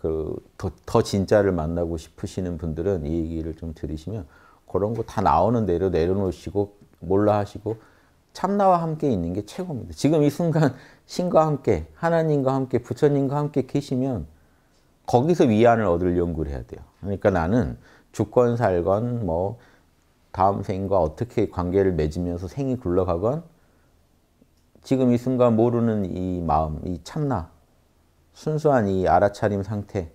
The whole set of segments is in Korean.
그더 더 진짜를 만나고 싶으시는 분들은 이 얘기를 좀 들으시면 그런 거 다 나오는 대로 내려놓으시고 몰라 하시고 참나와 함께 있는 게 최고입니다. 지금 이 순간 신과 함께 하나님과 함께 부처님과 함께 계시면 거기서 위안을 얻을 연구를 해야 돼요. 그러니까 나는 죽건 살건 뭐 다음 생과 어떻게 관계를 맺으면서 생이 굴러가건 지금 이 순간 모르는 이 마음, 이 참나, 순수한 이 알아차림 상태,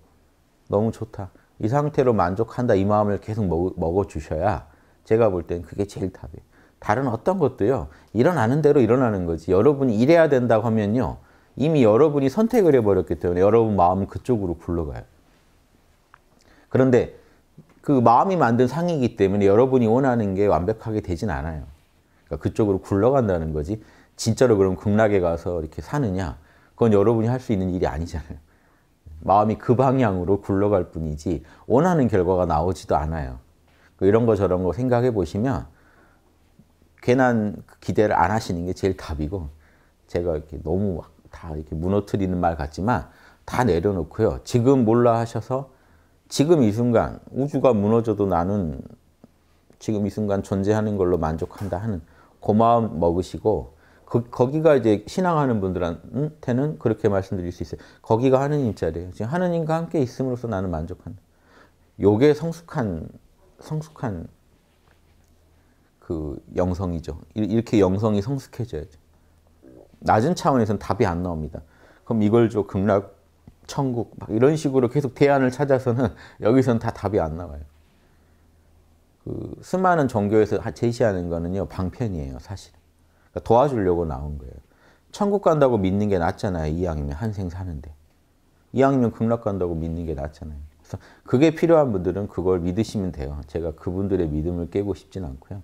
너무 좋다. 이 상태로 만족한다. 이 마음을 계속 먹, 어주셔야 제가 볼 땐 그게 제일 답이에요. 다른 어떤 것도요. 일어나는 대로 일어나는 거지. 여러분이 일해야 된다고 하면요. 이미 여러분이 선택을 해버렸기 때문에 여러분 마음은 그쪽으로 굴러가요. 그런데 그 마음이 만든 상이기 때문에 여러분이 원하는 게 완벽하게 되진 않아요. 그러니까 그쪽으로 굴러간다는 거지. 진짜로 그럼 극락에 가서 이렇게 사느냐? 그건 여러분이 할 수 있는 일이 아니잖아요. 마음이 그 방향으로 굴러갈 뿐이지 원하는 결과가 나오지도 않아요. 그 이런 거 저런 거 생각해 보시면 괜한 기대를 안 하시는 게 제일 답이고 제가 이렇게 너무 다 이렇게 무너뜨리는 말 같지만 다 내려놓고요. 지금 몰라 하셔서 지금 이 순간 우주가 무너져도 나는 지금 이 순간 존재하는 걸로 만족한다 하는 고마움 먹으시고 거, 거기가 이제 신앙하는 분들한테는 그렇게 말씀드릴 수 있어요. 거기가 하느님 자리예요. 지금 하느님과 함께 있음으로써 나는 만족한다. 요게 성숙한 성숙한 그 영성이죠. 이렇게 영성이 성숙해져야죠. 낮은 차원에서는 답이 안 나옵니다. 그럼 이걸 줘 극락 천국 막 이런 식으로 계속 대안을 찾아서는 여기서는 다 답이 안 나와요. 그 수많은 종교에서 제시하는 거는요 방편이에요 사실. 그러니까 도와주려고 나온 거예요. 천국 간다고 믿는 게 낫잖아요. 이왕이면 한 생 사는데. 이왕이면 극락 간다고 믿는 게 낫잖아요. 그래서 그게 필요한 분들은 그걸 믿으시면 돼요. 제가 그분들의 믿음을 깨고 싶진 않고요.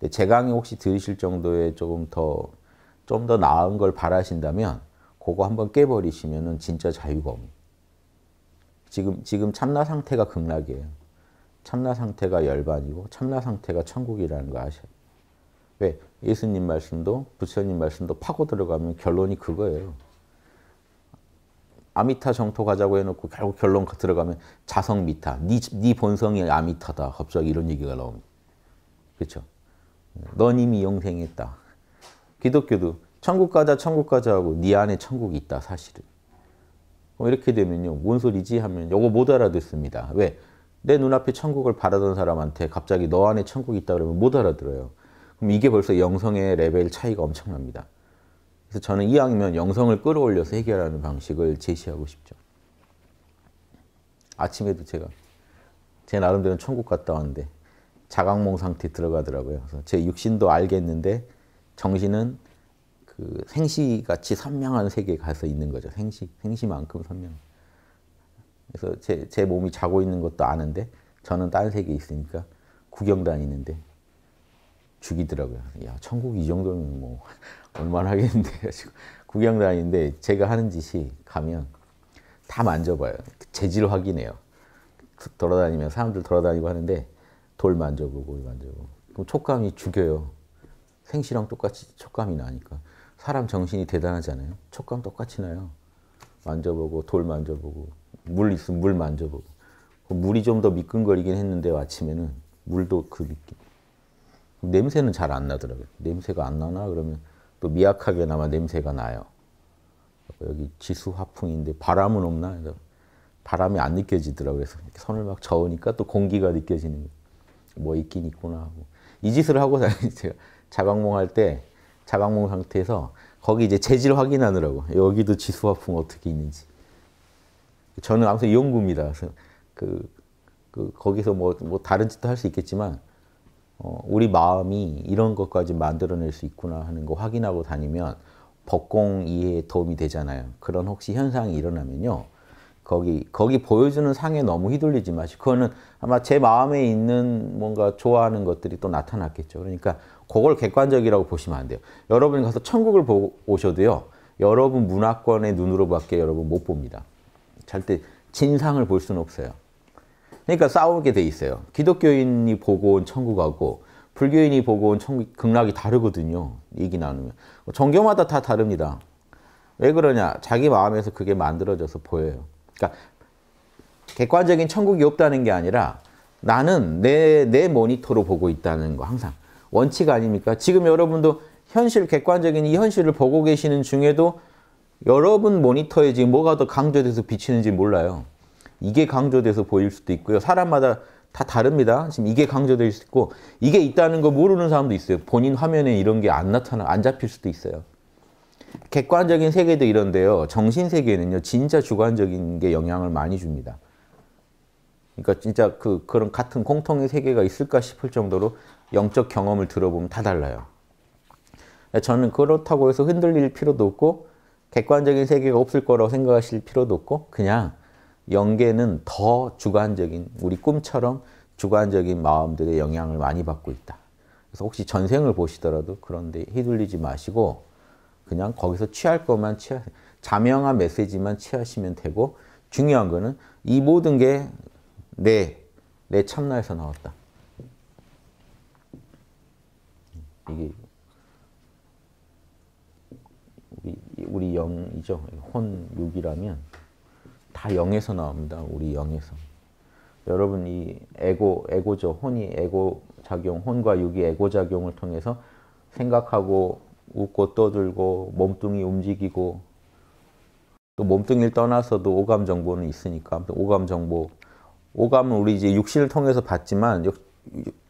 근데 제 강의 혹시 들으실 정도의 조금 더, 좀 더 나은 걸 바라신다면 그거 한번 깨버리시면 진짜 자유가 옵니다. 지금, 지금 참나 상태가 극락이에요. 참나 상태가 열반이고 참나 상태가 천국이라는 거 아셔요. 왜? 예수님 말씀도 부처님 말씀도 파고 들어가면 결론이 그거예요. 아미타 정토 가자고 해놓고 결국 결론 그 들어가면 자성 미타, 네, 네 본성이 아미타다. 갑자기 이런 얘기가 나옵니다. 그렇죠? 넌 이미 영생했다. 기독교도 천국 가자, 천국 가자 하고 네 안에 천국이 있다, 사실은. 이렇게 되면요. 뭔 소리지? 하면 요거 못 알아듣습니다. 왜? 내 눈앞에 천국을 바라던 사람한테 갑자기 너 안에 천국이 있다 그러면 못 알아들어요. 그럼 이게 벌써 영성의 레벨 차이가 엄청납니다. 그래서 저는 이왕이면 영성을 끌어올려서 해결하는 방식을 제시하고 싶죠. 아침에도 제가 제 나름대로 천국 갔다 왔는데 자각몽 상태 들어가더라고요. 그래서 제 육신도 알겠는데 정신은 그 생시같이 선명한 세계에 가서 있는 거죠. 생시, 생시만큼 선명. 그래서 제, 제 몸이 자고 있는 것도 아는데 저는 딴 세계에 있으니까 구경 다니는데 죽이더라고요. 야, 천국 이 정도면 뭐, 얼마나 하겠는데. 구경 다니는데 제가 하는 짓이 가면 다 만져봐요. 재질 확인해요. 돌아다니면 사람들 돌아다니고 하는데 돌 만져보고 만져보고 그럼 촉감이 죽여요. 생시랑 똑같이 촉감이 나니까 사람 정신이 대단하잖아요. 촉감 똑같이 나요. 만져보고 돌 만져보고 물 있으면 물 만져보고 그 물이 좀 더 미끈거리긴 했는데 아침에는 물도 그 미끈 냄새는 잘 안 나더라고요. 냄새가 안 나나 그러면 또 미약하게나마 냄새가 나요. 여기 지수 화풍인데 바람은 없나? 바람이 안 느껴지더라고요. 그래서 손을 막 저으니까 또 공기가 느껴지는 거뭐 있긴 있구나 하고 이 짓을 하고 다니 제가 자각몽 할 때 자각몽 상태에서 거기 이제 재질 확인하느라고 여기도 지수 화풍 어떻게 있는지 저는 아무 연구입니다. 그래서 그, 그 거기서 뭐, 뭐 다른 짓도 할 수 있겠지만 어, 우리 마음이 이런 것까지 만들어낼 수 있구나 하는 거 확인하고 다니면 법공 이해에 도움이 되잖아요. 그런 혹시 현상이 일어나면요. 거기 거기 보여주는 상에 너무 휘둘리지 마시고 그거는 아마 제 마음에 있는 뭔가 좋아하는 것들이 또 나타났겠죠. 그러니까 그걸 객관적이라고 보시면 안 돼요. 여러분 가서 천국을 보고 오셔도요. 여러분 문화권의 눈으로밖에 여러분 못 봅니다. 절대 진상을 볼 수는 없어요. 그러니까 싸우게 돼 있어요. 기독교인이 보고 온 천국하고 불교인이 보고 온 천국, 극락이 다르거든요. 얘기 나누면. 종교마다 다 다릅니다. 왜 그러냐? 자기 마음에서 그게 만들어져서 보여요. 그러니까 객관적인 천국이 없다는 게 아니라 나는 내, 내 모니터로 보고 있다는 거 항상 원칙 아닙니까? 지금 여러분도 현실 객관적인 이 현실을 보고 계시는 중에도 여러분 모니터에 지금 뭐가 더 강조돼서 비치는지 몰라요. 이게 강조돼서 보일 수도 있고요. 사람마다 다 다릅니다. 지금 이게 강조될 수 있고 이게 있다는 거 모르는 사람도 있어요. 본인 화면에 이런 게 안 나타나 안 잡힐 수도 있어요. 객관적인 세계도 이런데요. 정신 세계는요. 진짜 주관적인 게 영향을 많이 줍니다. 그러니까 진짜 그 그런 같은 공통의 세계가 있을까 싶을 정도로 영적 경험을 들어보면 다 달라요. 저는 그렇다고 해서 흔들릴 필요도 없고 객관적인 세계가 없을 거라고 생각하실 필요도 없고 그냥 영계는 더 주관적인 우리 꿈처럼 주관적인 마음들의 영향을 많이 받고 있다. 그래서 혹시 전생을 보시더라도 그런데 휘둘리지 마시고 그냥 거기서 취할 것만 취하 자명한 메시지만 취하시면 되고 중요한 거는 이 모든 게 내 내 참나에서 나왔다. 이게 우리, 우리 영이죠. 혼 육이라면 다 영에서 나옵니다. 우리 영에서. 여러분 이 에고, 에고죠. 혼이 에고 작용, 혼과 육이 에고 작용을 통해서 생각하고 웃고 떠들고 몸뚱이 움직이고 또 몸뚱이를 떠나서도 오감 정보는 있으니까 오감 정보 오감은 우리 이제 육신을 통해서 봤지만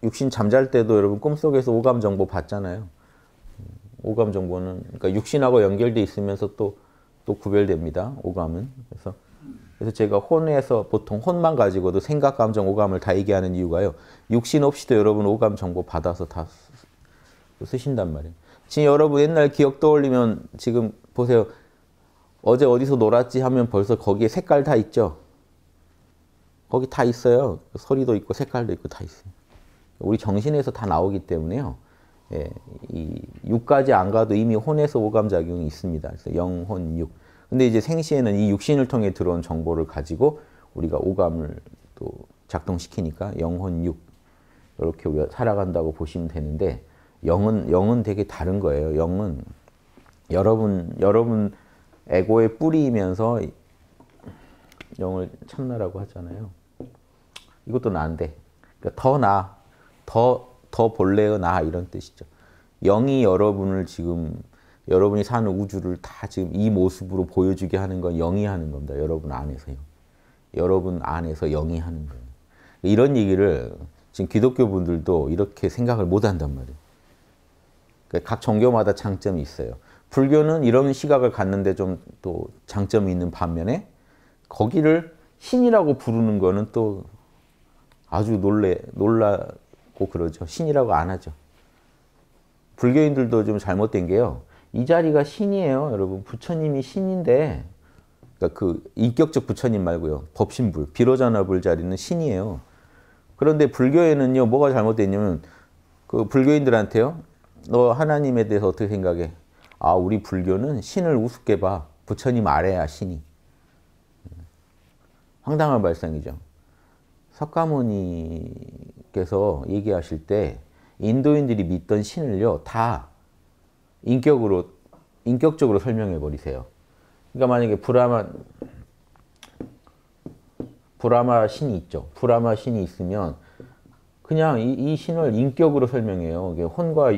육, 신 잠잘 때도 여러분 꿈속에서 오감 정보 봤잖아요. 오감 정보는 그러니까 육신하고 연결돼 있으면서 또또 구별됩니다. 오감은 그래서 그래서 제가 혼에서 보통 혼만 가지고도 생각, 감정, 오감을 다 얘기하는 이유가요. 육신 없이도 여러분 오감 정보 받아서 다 쓰신단 말이에요. 지금 여러분 옛날 기억 떠올리면 지금 보세요. 어제 어디서 놀았지 하면 벌써 거기에 색깔 다 있죠? 거기 다 있어요. 소리도 있고 색깔도 있고 다 있어요. 우리 정신에서 다 나오기 때문에요. 예, 이 육까지 안 가도 이미 혼에서 오감 작용이 있습니다. 그래서 영혼 육. 근데 이제 생시에는 이 육신을 통해 들어온 정보를 가지고 우리가 오감을 또 작동시키니까 영혼 육 이렇게 우리가 살아간다고 보시면 되는데 영은 영은 되게 다른 거예요. 영은 여러분 여러분 에고의 뿌리면서 영을 참나라고 하잖아요. 이것도 나인데 그러니까 더 나, 더 더 본래의 나 이런 뜻이죠. 영이 여러분을 지금 여러분이 사는 우주를 다 지금 이 모습으로 보여주게 하는 건 영이 하는 겁니다. 여러분 안에서요. 여러분 안에서 영이 하는 거예요. 이런 얘기를 지금 기독교 분들도 이렇게 생각을 못 한단 말이에요. 그러니까 각 종교마다 장점이 있어요. 불교는 이런 시각을 갖는데 좀 또 장점이 있는 반면에 거기를 신이라고 부르는 거는 또 아주 놀래, 놀라고 그러죠. 신이라고 안 하죠. 불교인들도 좀 잘못된 게요. 이 자리가 신이에요, 여러분. 부처님이 신인데, 그러니까 그 인격적 부처님 말고요. 법신불, 비로자나불 자리는 신이에요. 그런데 불교에는요, 뭐가 잘못됐냐면, 그 불교인들한테요, 너 하나님에 대해서 어떻게 생각해? 아, 우리 불교는 신을 우습게 봐. 부처님 아래야, 신이. 황당한 발상이죠. 석가모니께서 얘기하실 때 인도인들이 믿던 신을요, 다 인격으로 인격적으로 설명해 버리세요. 그러니까 만약에 브라마 브라마 신이 있죠. 브라마 신이 있으면 그냥 이, 이 신을 인격으로 설명해요. 이게 혼과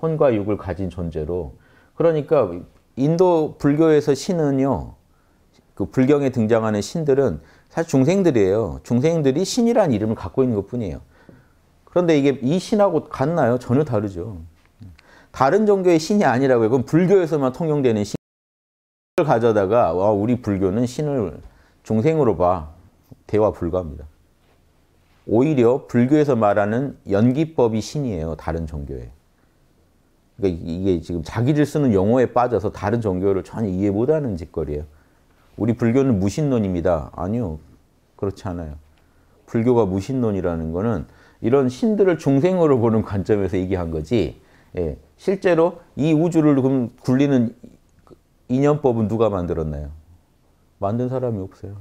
혼과 육을 가진 존재로. 그러니까 인도 불교에서 신은요. 그 불경에 등장하는 신들은 사실 중생들이에요. 중생들이 신이란 이름을 갖고 있는 것뿐이에요. 그런데 이게 이 신하고 같나요? 전혀 다르죠. 다른 종교의 신이 아니라고요. 그건 불교에서만 통용되는 신을 가져다가 와 우리 불교는 신을 중생으로 봐. 대화 불가합니다. 오히려 불교에서 말하는 연기법이 신이에요. 다른 종교에. 그러니까 이게 지금 자기들 쓰는 용어에 빠져서 다른 종교를 전혀 이해 못하는 짓거리예요. 우리 불교는 무신론입니다. 아니요. 그렇지 않아요. 불교가 무신론이라는 거는 이런 신들을 중생으로 보는 관점에서 얘기한 거지 예. 실제로 이 우주를 그럼 굴리는 인연법은 누가 만들었나요? 만든 사람이 없어요.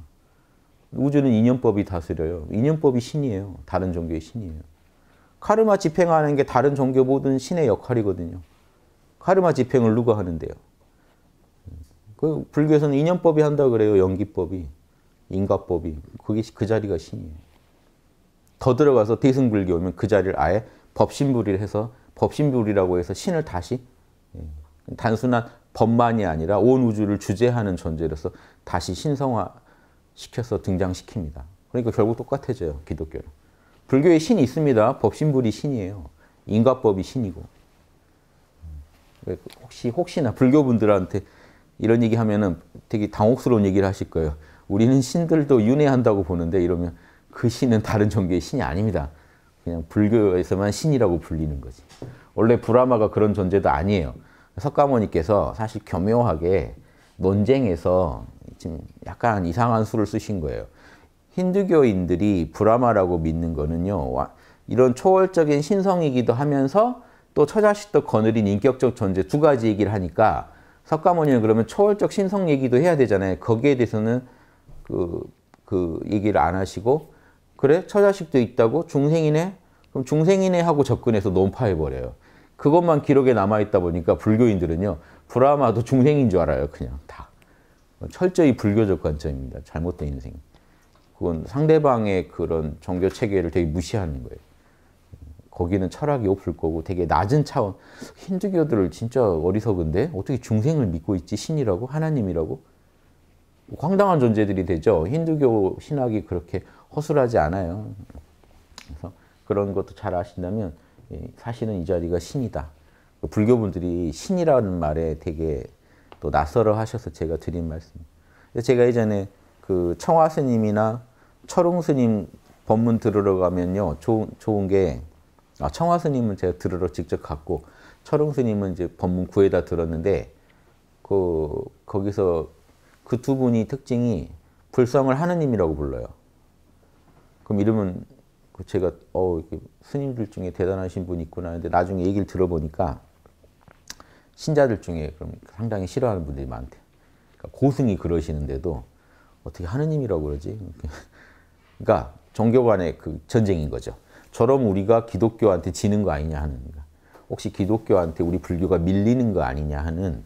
우주는 인연법이 다스려요. 인연법이 신이에요. 다른 종교의 신이에요. 카르마 집행하는 게 다른 종교 모든 신의 역할이거든요. 카르마 집행을 누가 하는데요? 그 불교에서는 인연법이 한다 그래요. 연기법이, 인과법이. 그게 그 자리가 신이에요. 더 들어가서 대승불교 오면 그 자리를 아예 법신불이를 해서 법신불이라고 해서 신을 다시 예. 단순한 법만이 아니라 온 우주를 주제하는 존재로서 다시 신성화시켜서 등장시킵니다. 그러니까 결국 똑같아져요. 기독교는. 불교에 신이 있습니다. 법신불이 신이에요. 인과법이 신이고. 음. 혹시 혹시나 불교 분들한테 이런 얘기 하면은 되게 당혹스러운 얘기를 하실 거예요. 우리는 신들도 윤회한다고 보는데 이러면 그 신은 다른 종교의 신이 아닙니다. 그냥 불교에서만 신이라고 불리는 거지. 원래 브라마가 그런 존재도 아니에요. 석가모니께서 사실 교묘하게 논쟁에서 지금 약간 이상한 수를 쓰신 거예요. 힌두교인들이 브라마라고 믿는 거는요. 이런 초월적인 신성이기도 하면서 또 처자식도 거느린 인격적 존재 두 가지 얘기를 하니까 석가모니는 그러면 초월적 신성 얘기도 해야 되잖아요. 거기에 대해서는 그, 그 얘기를 안 하시고 그래? 처자식도 있다고? 중생이네? 그럼 중생이네 하고 접근해서 논파해버려요. 그것만 기록에 남아있다 보니까 불교인들은요. 브라마도 중생인 줄 알아요. 그냥 다. 철저히 불교적 관점입니다. 잘못된 인생. 그건 상대방의 그런 종교 체계를 되게 무시하는 거예요. 거기는 철학이 없을 거고 되게 낮은 차원. 힌두교들을 진짜 어리석은데 어떻게 중생을 믿고 있지? 신이라고? 하나님이라고? 황당한 존재들이 되죠. 힌두교 신학이 그렇게 허술하지 않아요. 그래서 그런 것도 잘 아신다면 사실은 이 자리가 신이다. 그 불교분들이 신이라는 말에 되게 또 낯설어 하셔서 제가 드린 말씀. 제가 예전에 그 청화 스님이나 철웅 스님 법문 들으러 가면요. 좋은, 좋은 게, 아, 청화 스님은 제가 들으러 직접 갔고, 철웅 스님은 이제 법문 구에다 들었는데, 그, 거기서 그 두 분이 특징이 불성을 하느님이라고 불러요. 그럼 이러면 그 제가 어 스님들 중에 대단하신 분이 있구나 하는데 나중에 얘기를 들어보니까 신자들 중에 그럼 상당히 싫어하는 분들이 많대. 그러니까 고승이 그러시는데도 어떻게 하느님이라고 그러지? 그러니까 종교 간의 그 전쟁인 거죠. 저럼 우리가 기독교한테 지는 거 아니냐 하는 거. 혹시 기독교한테 우리 불교가 밀리는 거 아니냐 하는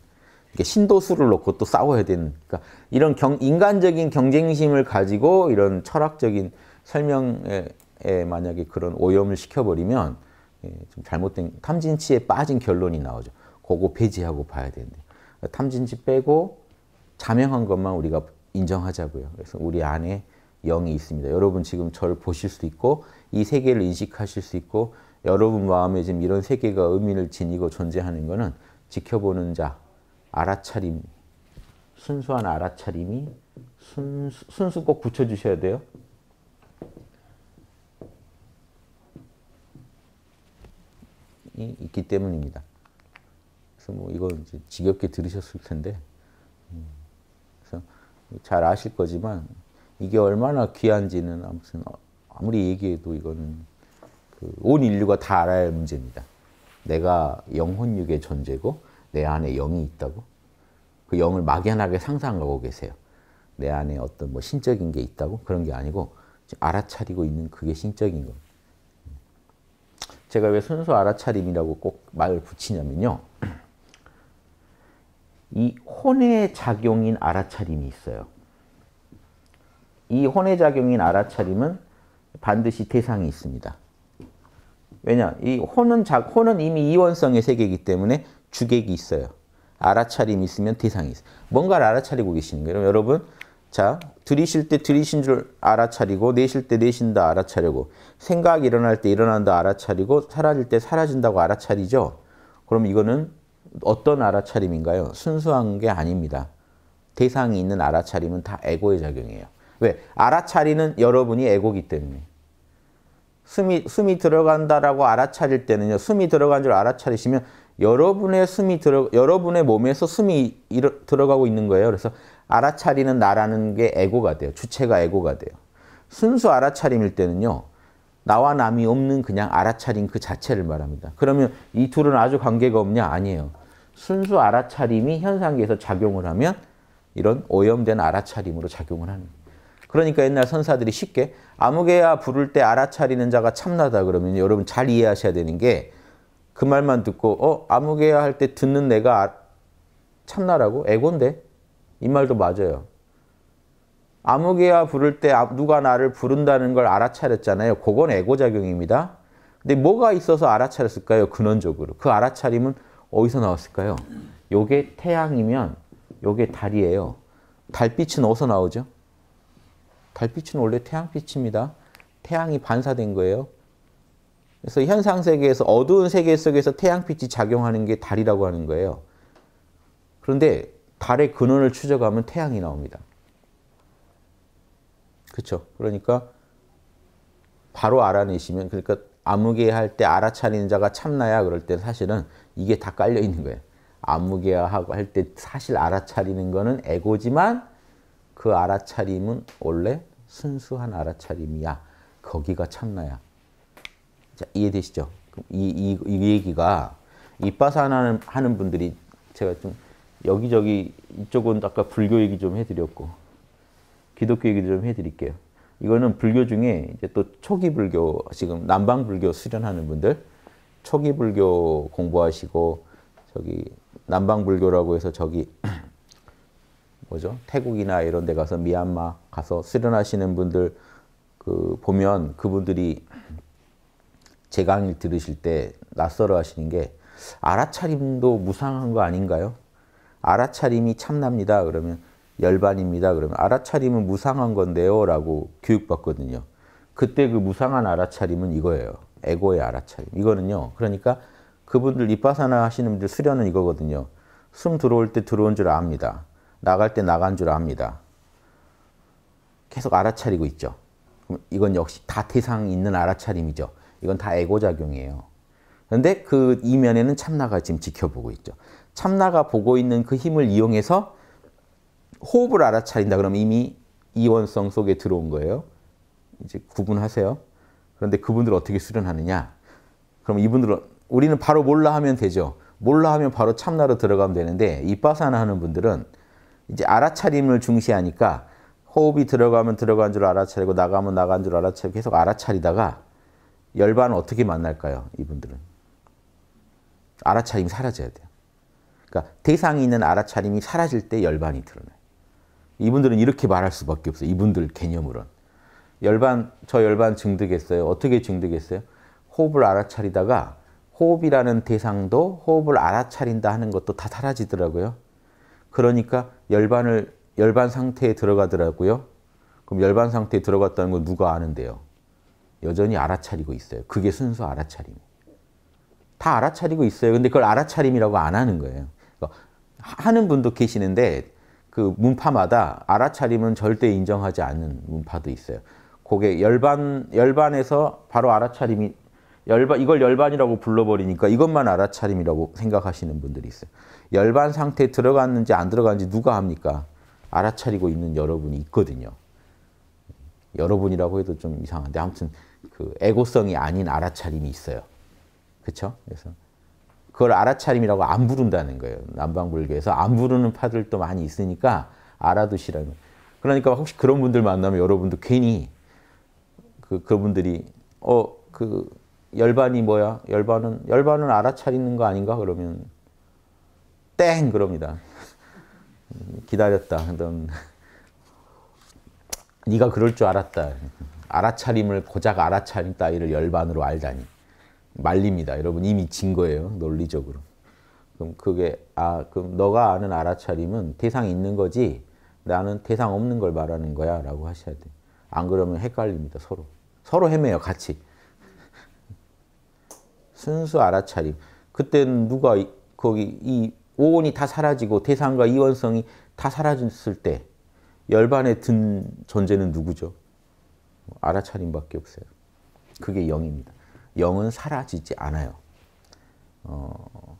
신도수를 놓고 또 싸워야 되는 그러니까 이런 경, 인간적인 경쟁심을 가지고 이런 철학적인 설명에 만약에 그런 오염을 시켜버리면 예, 좀 잘못된 탐진치에 빠진 결론이 나오죠. 그거 폐지하고 봐야 되는데 그러니까 탐진치 빼고 자명한 것만 우리가 인정하자고요. 그래서 우리 안에 영이 있습니다. 여러분 지금 저를 보실 수 있고 이 세계를 인식하실 수 있고 여러분 마음에 지금 이런 세계가 의미를 지니고 존재하는 것은 지켜보는 자, 알아차림, 순수한 알아차림이 순수, 순수 꼭 붙여주셔야 돼요. 이 있기 때문입니다. 그래서 뭐 이거 이제 지겹게 들으셨을 텐데, 음, 그래서 잘 아실 거지만 이게 얼마나 귀한지는 아무튼 아무리 얘기해도 이건 그온 인류가 다 알아야 할 문제입니다. 내가 영혼육의 존재고 내 안에 영이 있다고 그 영을 막연하게 상상하고 계세요. 내 안에 어떤 뭐 신적인 게 있다고 그런 게 아니고 알아차리고 있는 그게 신적인 겁니다. 제가 왜 순수 알아차림이라고 꼭 말을 붙이냐면요. 이 혼의 작용인 알아차림이 있어요. 이 혼의 작용인 알아차림은 반드시 대상이 있습니다. 왜냐? 이 혼은 자, 혼은 이미 이원성의 세계이기 때문에 주객이 있어요. 알아차림이 있으면 대상이 있어요. 뭔가를 알아차리고 계시는 거예요. 여러분 자, 들이쉴 때 들이신 줄 알아차리고 내쉴 때 내쉰다 알아차리고 생각 일어날 때 일어난다 알아차리고 사라질 때 사라진다고 알아차리죠. 그럼 이거는 어떤 알아차림인가요? 순수한 게 아닙니다. 대상이 있는 알아차림은 다 에고의 작용이에요. 왜? 알아차리는 여러분이 에고기 때문에. 숨이, 숨이 들어간다라고 알아차릴 때는요. 숨이 들어간 줄 알아차리시면 여러분의 숨이 들어, 여러분의 몸에서 숨이 일어, 들어가고 있는 거예요. 그래서 알아차리는 나라는 게 에고가 돼요. 주체가 에고가 돼요. 순수 알아차림일 때는요. 나와 남이 없는 그냥 알아차림 그 자체를 말합니다. 그러면 이 둘은 아주 관계가 없냐? 아니에요. 순수 알아차림이 현상계에서 작용을 하면 이런 오염된 알아차림으로 작용을 합니다. 그러니까 옛날 선사들이 쉽게 아무개야 부를 때 알아차리는 자가 참나다 그러면 여러분 잘 이해하셔야 되는 게 그 말만 듣고 어 아무개야 할 때 듣는 내가 아, 참나라고 에고인데 이 말도 맞아요. 아무개야 부를 때 누가 나를 부른다는 걸 알아차렸잖아요. 그건 에고작용입니다. 근데 뭐가 있어서 알아차렸을까요? 근원적으로. 그 알아차림은 어디서 나왔을까요? 요게 태양이면 요게 달이에요. 달빛은 어디서 나오죠? 달빛은 원래 태양빛입니다. 태양이 반사된 거예요. 그래서 현상 세계에서 어두운 세계 속에서 태양빛이 작용하는 게 달이라고 하는 거예요. 그런데 달의 근원을 추적하면 태양이 나옵니다. 그렇죠? 그러니까 바로 알아내시면 그러니까 아무개 할때 알아차리는 자가 참나야 그럴 때 사실은 이게 다 깔려 있는 거예요. 아무개 하고 할 때 사실 알아차리는 거는 에고지만 그 알아차림은 원래 순수한 알아차림이야. 거기가 참나야. 자, 이해되시죠? 이, 이, 이 얘기가 이빠사나 하는 분들이 제가 좀 여기저기 이쪽은 아까 불교 얘기 좀 해드렸고 기독교 얘기도 좀 해드릴게요. 이거는 불교 중에 이제 또 초기 불교 지금 남방 불교 수련하는 분들 초기 불교 공부하시고 저기 남방 불교라고 해서 저기 뭐죠 태국이나 이런 데 가서 미얀마 가서 수련하시는 분들 그 보면 그분들이 제강의 들으실 때 낯설어 하시는 게 알아차림도 무상한 거 아닌가요? 알아차림이 참납니다. 그러면 열반입니다. 그러면 알아차림은 무상한 건데요. 라고 교육받거든요. 그때 그 무상한 알아차림은 이거예요. 에고의 알아차림. 이거는요. 그러니까 그분들 이빠사나 하시는 분들 수련은 이거거든요. 숨 들어올 때 들어온 줄 압니다. 나갈 때 나간 줄 압니다. 계속 알아차리고 있죠. 이건 역시 다 대상 있는 알아차림이죠. 이건 다 에고작용이에요. 그런데 그 이면에는 참나가 지금 지켜보고 있죠. 참나가 보고 있는 그 힘을 이용해서 호흡을 알아차린다 그러면 이미 이원성 속에 들어온 거예요. 이제 구분하세요. 그런데 그분들 어떻게 수련하느냐? 그럼 이분들은 우리는 바로 몰라 하면 되죠. 몰라 하면 바로 참나로 들어가면 되는데 이빠사나 하는 분들은 이제 알아차림을 중시하니까 호흡이 들어가면 들어간 줄 알아차리고 나가면 나간 줄 알아차리고 계속 알아차리다가 열반은 어떻게 만날까요? 이분들은. 알아차림이 사라져야 돼요. 그러니까 대상이 있는 알아차림이 사라질 때 열반이 드러나요. 이분들은 이렇게 말할 수밖에 없어요. 이분들 개념으론. 열반, 저 열반 증득했어요. 어떻게 증득했어요? 호흡을 알아차리다가 호흡이라는 대상도 호흡을 알아차린다 하는 것도 다 사라지더라고요. 그러니까 열반을, 열반 상태에 들어가더라고요. 그럼 열반 상태에 들어갔다는 건 누가 아는데요? 여전히 알아차리고 있어요. 그게 순수 알아차림. 다 알아차리고 있어요. 근데 그걸 알아차림이라고 안 하는 거예요. 하는 분도 계시는데 그 문파마다 알아차림은 절대 인정하지 않는 문파도 있어요. 그게 열반 열반에서 바로 알아차림이 열반 이걸 열반이라고 불러버리니까 이것만 알아차림이라고 생각하시는 분들이 있어요. 열반 상태에 들어갔는지 안 들어갔는지 누가 합니까? 알아차리고 있는 여러분이 있거든요. 여러분이라고 해도 좀 이상한데 아무튼 그 에고성이 아닌 알아차림이 있어요. 그렇죠? 그래서 그걸 알아차림이라고 안 부른다는 거예요. 남방불교에서 안 부르는 파들도 많이 있으니까 알아두시라는 거예요. 그러니까 혹시 그런 분들 만나면 여러분도 괜히 그 그분들이 어 그 열반이 뭐야? 열반은 열반은 알아차리는 거 아닌가? 그러면 땡 그럽니다. 기다렸다. 그 네가 그럴 줄 알았다. 알아차림을 고작 알아차림 따위를 열반으로 알다니. 말립니다. 여러분 이미 진 거예요. 논리적으로. 그럼 그게 아 그럼 너가 아는 알아차림은 대상 있는 거지 나는 대상 없는 걸 말하는 거야 라고 하셔야 돼. 안 그러면 헷갈립니다. 서로. 서로 헤매요. 같이. 순수 알아차림. 그때는 누가 이, 거기 이 오온이 다 사라지고 대상과 이원성이 다 사라졌을 때 열반에 든 존재는 누구죠? 뭐 알아차림밖에 없어요. 그게 영입니다. 영은 사라지지 않아요. 어,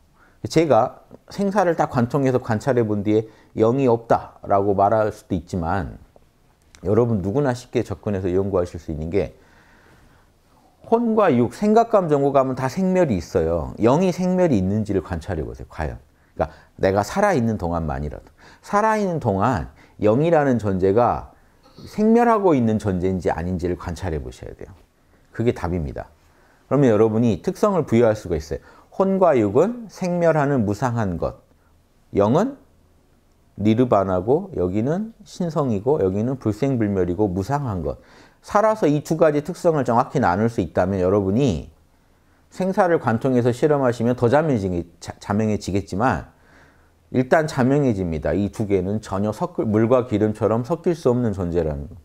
제가 생사를 딱 관통해서 관찰해 본 뒤에 영이 없다라고 말할 수도 있지만 여러분 누구나 쉽게 접근해서 연구하실 수 있는 게 혼과 육, 생각감, 정보감은 다 생멸이 있어요. 영이 생멸이 있는지를 관찰해 보세요. 과연. 그러니까 내가 살아있는 동안만이라도. 살아있는 동안 영이라는 존재가 생멸하고 있는 존재인지 아닌지를 관찰해 보셔야 돼요. 그게 답입니다. 그러면 여러분이 특성을 부여할 수가 있어요. 혼과 육은 생멸하는 무상한 것, 영은 니르바나고 여기는 신성이고 여기는 불생불멸이고 무상한 것. 살아서 이 두 가지 특성을 정확히 나눌 수 있다면 여러분이 생사를 관통해서 실험하시면 더 자명해지, 자명해지겠지만 일단 자명해집니다. 이 두 개는 전혀 섞을 물과 기름처럼 섞일 수 없는 존재라는 거.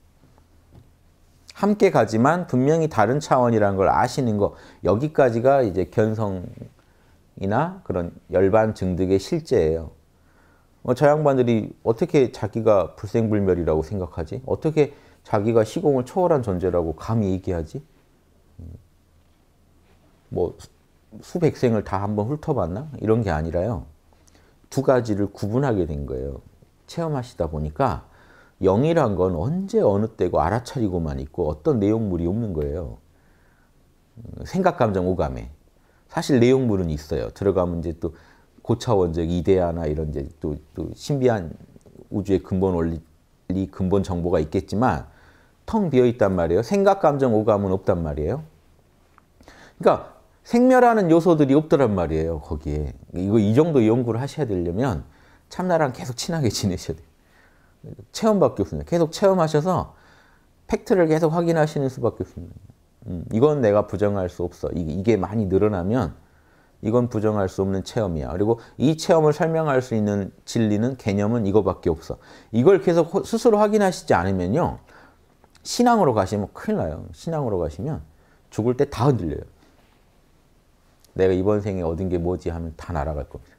함께 가지만 분명히 다른 차원이라는 걸 아시는 거 여기까지가 이제 견성이나 그런 열반 증득의 실제예요. 어, 저 양반들이 어떻게 자기가 불생불멸이라고 생각하지? 어떻게 자기가 시공을 초월한 존재라고 감히 얘기하지? 음. 뭐 수백 생을 다 한번 훑어봤나? 이런 게 아니라요. 두 가지를 구분하게 된 거예요. 체험하시다 보니까 영이란 건 언제 어느 때고 알아차리고만 있고 어떤 내용물이 없는 거예요. 생각, 감정, 오감에. 사실 내용물은 있어요. 들어가면 이제 또 고차원적 이데아나 이런 이제 또, 또 신비한 우주의 근본 원리, 근본 정보가 있겠지만 텅 비어 있단 말이에요. 생각, 감정, 오감은 없단 말이에요. 그러니까 생멸하는 요소들이 없더란 말이에요. 거기에. 이거 이 정도 연구를 하셔야 되려면 참나랑 계속 친하게 지내셔야 돼요. 체험밖에 없습니다. 계속 체험하셔서 팩트를 계속 확인하시는 수밖에 없습니다. 음, 이건 내가 부정할 수 없어. 이, 이게 많이 늘어나면 이건 부정할 수 없는 체험이야. 그리고 이 체험을 설명할 수 있는 진리는 개념은 이거밖에 없어. 이걸 계속 스스로 확인하시지 않으면요. 신앙으로 가시면 큰일 나요. 신앙으로 가시면 죽을 때 다 흔들려요. 내가 이번 생에 얻은 게 뭐지 하면 다 날아갈 겁니다.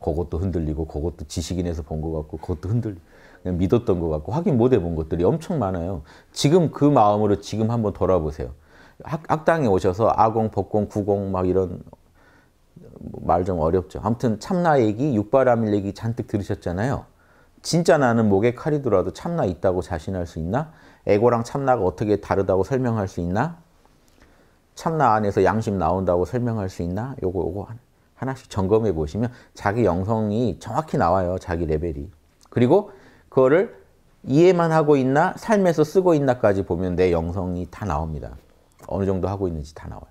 그것도 흔들리고 그것도 지식인에서 본 것 같고 그것도 흔들리고 믿었던 것 같고 확인 못 해본 것들이 엄청 많아요. 지금 그 마음으로 지금 한번 돌아보세요. 학, 당에 오셔서 아공, 법공, 구공 막 이런 뭐 말좀 어렵죠. 아무튼 참나 얘기, 육바라밀 얘기 잔뜩 들으셨잖아요. 진짜 나는 목에 칼이 들어도 참나 있다고 자신할 수 있나? 에고랑 참나가 어떻게 다르다고 설명할 수 있나? 참나 안에서 양심 나온다고 설명할 수 있나? 요거 요거 하나씩 점검해 보시면 자기 영성이 정확히 나와요. 자기 레벨이. 그리고 그거를 이해만 하고 있나 삶에서 쓰고 있나까지 보면 내 영성이 다 나옵니다. 어느 정도 하고 있는지 다 나와요.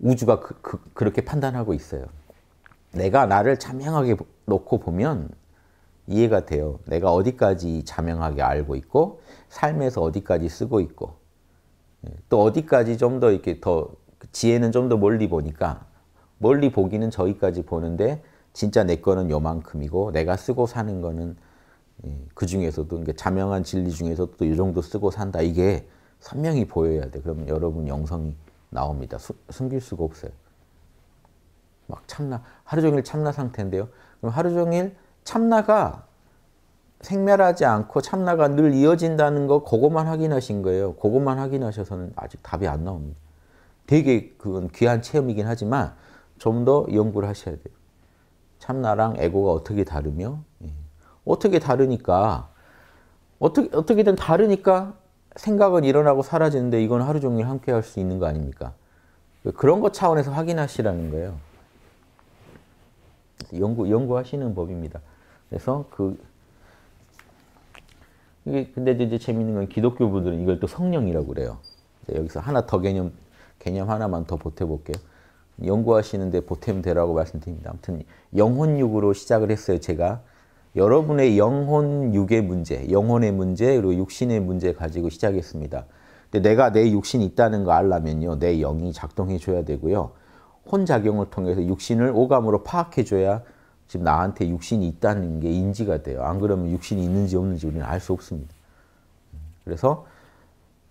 우주가 그, 그 렇게 판단하고 있어요. 내가 나를 자명하게 놓고 보면 이해가 돼요. 내가 어디까지 자명하게 알고 있고 삶에서 어디까지 쓰고 있고 예, 또 어디까지 좀 더 이렇게 더 지혜는 좀 더 멀리 보니까 멀리 보기는 저기까지 보는데 진짜 내 거는 요만큼이고 내가 쓰고 사는 거는 예, 그 중에서도 그러니까 자명한 진리 중에서도 이 정도 쓰고 산다 이게 선명히 보여야 돼. 그러면 여러분 영성이 나옵니다. 수, 숨길 수가 없어요. 막 참나 하루 종일 참나 상태인데요. 그럼 하루 종일 참나가 생멸하지 않고 참나가 늘 이어진다는 거 그것만 확인하신 거예요. 그것만 확인하셔서는 아직 답이 안 나옵니다. 되게 그건 귀한 체험이긴 하지만 좀 더 연구를 하셔야 돼요. 참나랑 에고가 어떻게 다르며 어떻게 다르니까 어떻게 어떻게든 다르니까 생각은 일어나고 사라지는데 이건 하루 종일 함께 할 수 있는 거 아닙니까? 그런 것 차원에서 확인하시라는 거예요. 연구 연구하시는 법입니다. 그래서 그 이게 근데 이제 재밌는 건 기독교 분들은 이걸 또 성령이라고 그래요. 여기서 하나 더 개념 개념 하나만 더 보태볼게요. 연구하시는데 보탬 되라고 말씀드립니다. 아무튼 영혼육으로 시작을 했어요. 제가 여러분의 영혼 육의 문제, 영혼의 문제, 그리고 육신의 문제 가지고 시작했습니다. 근데 내가 내 육신이 있다는 거 알려면요. 내 영이 작동해 줘야 되고요. 혼작용을 통해서 육신을 오감으로 파악해 줘야 지금 나한테 육신이 있다는 게 인지가 돼요. 안 그러면 육신이 있는지 없는지 우리는 알 수 없습니다. 그래서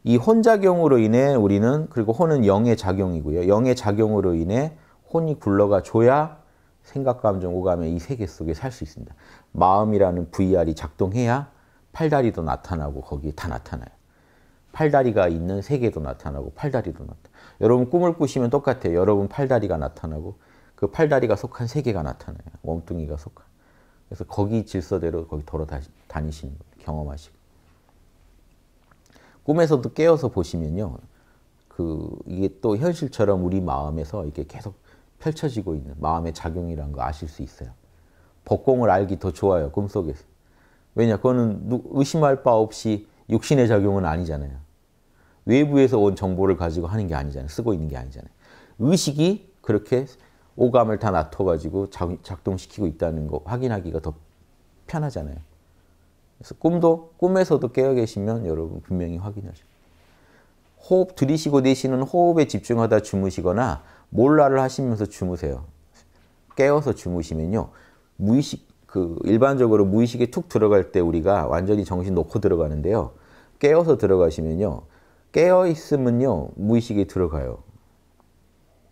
이 혼작용으로 인해 우리는 그리고 혼은 영의 작용이고요. 영의 작용으로 인해 혼이 굴러가 줘야 생각, 감정, 오감의 이 세계 속에 살 수 있습니다. 마음이라는 VR이 작동해야 팔다리도 나타나고 거기에 다 나타나요. 팔다리가 있는 세계도 나타나고 팔다리도 나타나. 여러분 꿈을 꾸시면 똑같아요. 여러분 팔다리가 나타나고 그 팔다리가 속한 세계가 나타나요. 몸뚱이가 속한. 그래서 거기 질서대로 거기 돌아다니시는 거예요. 경험하시고. 꿈에서도 깨어서 보시면요. 그 이게 또 현실처럼 우리 마음에서 이게 계속 펼쳐지고 있는 마음의 작용이라는 거 아실 수 있어요. 복공을 알기 더 좋아요. 꿈속에서. 왜냐? 그거는 의심할 바 없이 육신의 작용은 아니잖아요. 외부에서 온 정보를 가지고 하는 게 아니잖아요. 쓰고 있는 게 아니잖아요. 의식이 그렇게 오감을 다 나타가지고 작동시키고 있다는 거 확인하기가 더 편하잖아요. 그래서 꿈도 꿈에서도 깨어 계시면 여러분 분명히 확인하실 호흡 들이쉬고 내쉬는 호흡에 집중하다 주무시거나 몰라를 하시면서 주무세요. 깨워서 주무시면요. 무의식, 그 일반적으로 무의식에 툭 들어갈 때 우리가 완전히 정신 놓고 들어가는데요. 깨워서 들어가시면요. 깨어 있으면요. 무의식에 들어가요.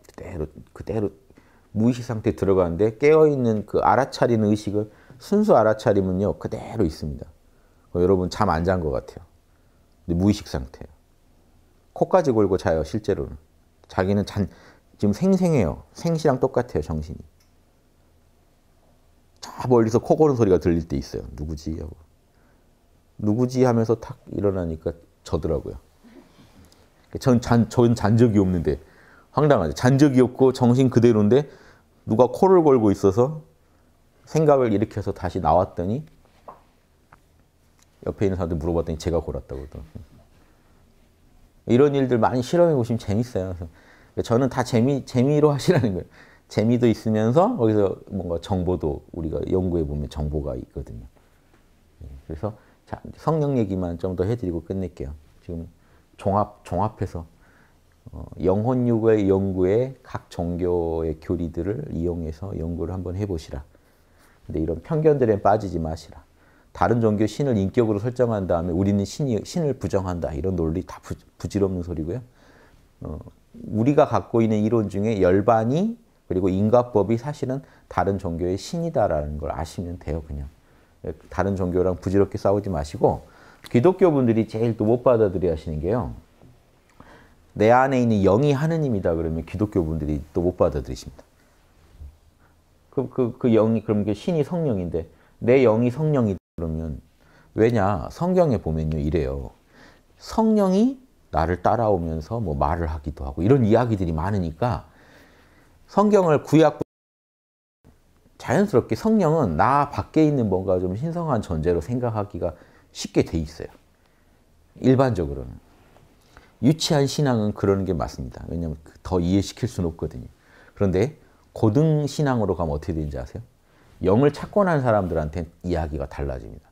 그대로, 그대로 무의식 상태에 들어가는데 깨어있는 그 알아차리는 의식을 순수 알아차림은요. 그대로 있습니다. 어, 여러분 잠 안 잔 것 같아요. 근데 무의식 상태 코까지 골고 자요, 실제로는. 자기는 잔, 지금 생생해요. 생시랑 똑같아요, 정신이. 저 멀리서 코 고는 소리가 들릴 때 있어요. 누구지? 하고. 누구지? 하면서 탁 일어나니까 저더라고요. 전, 잔, 전 잔적이 없는데 황당하죠. 잔적이 없고 정신 그대로인데 누가 코를 걸고 있어서 생각을 일으켜서 다시 나왔더니 옆에 있는 사람들 물어봤더니 제가 골았다고 이런 일들 많이 실험해 보시면 재밌어요. 그러니까 저는 다 재미, 재미로 하시라는 거예요. 재미도 있으면서 거기서 뭔가 정보도 우리가 연구해 보면 정보가 있거든요. 예, 그래서 자, 성령 얘기만 좀 더 해드리고 끝낼게요. 지금 종합, 종합해서 어, 영혼 유의 연구에 각 종교의 교리들을 이용해서 연구를 한번 해보시라. 근데 이런 편견들에 빠지지 마시라. 다른 종교 신을 인격으로 설정한 다음에 우리는 신이, 신을 부정한다. 이런 논리 다 부, 부질없는 소리고요. 어, 우리가 갖고 있는 이론 중에 열반이 그리고 인과법이 사실은 다른 종교의 신이다라는 걸 아시면 돼요, 그냥. 다른 종교랑 부지럽게 싸우지 마시고 기독교 분들이 제일 또 못 받아들여 하시는 게요. 내 안에 있는 영이 하느님이다 그러면 기독교 분들이 또 못 받아들이십니다. 그, 그, 그 영이, 그럼 그 신이 성령인데 내 영이 성령이다 그러면 왜냐? 성경에 보면요, 이래요. 성령이 나를 따라오면서 뭐 말을 하기도 하고 이런 이야기들이 많으니까 성경을 구약 자연스럽게 성령은 나 밖에 있는 뭔가 좀 신성한 존재로 생각하기가 쉽게 돼 있어요. 일반적으로는. 유치한 신앙은 그러는 게 맞습니다. 왜냐하면 그 더 이해시킬 수는 없거든요. 그런데 고등 신앙으로 가면 어떻게 되는지 아세요? 영을 찾고 난 사람들한테 이야기가 달라집니다.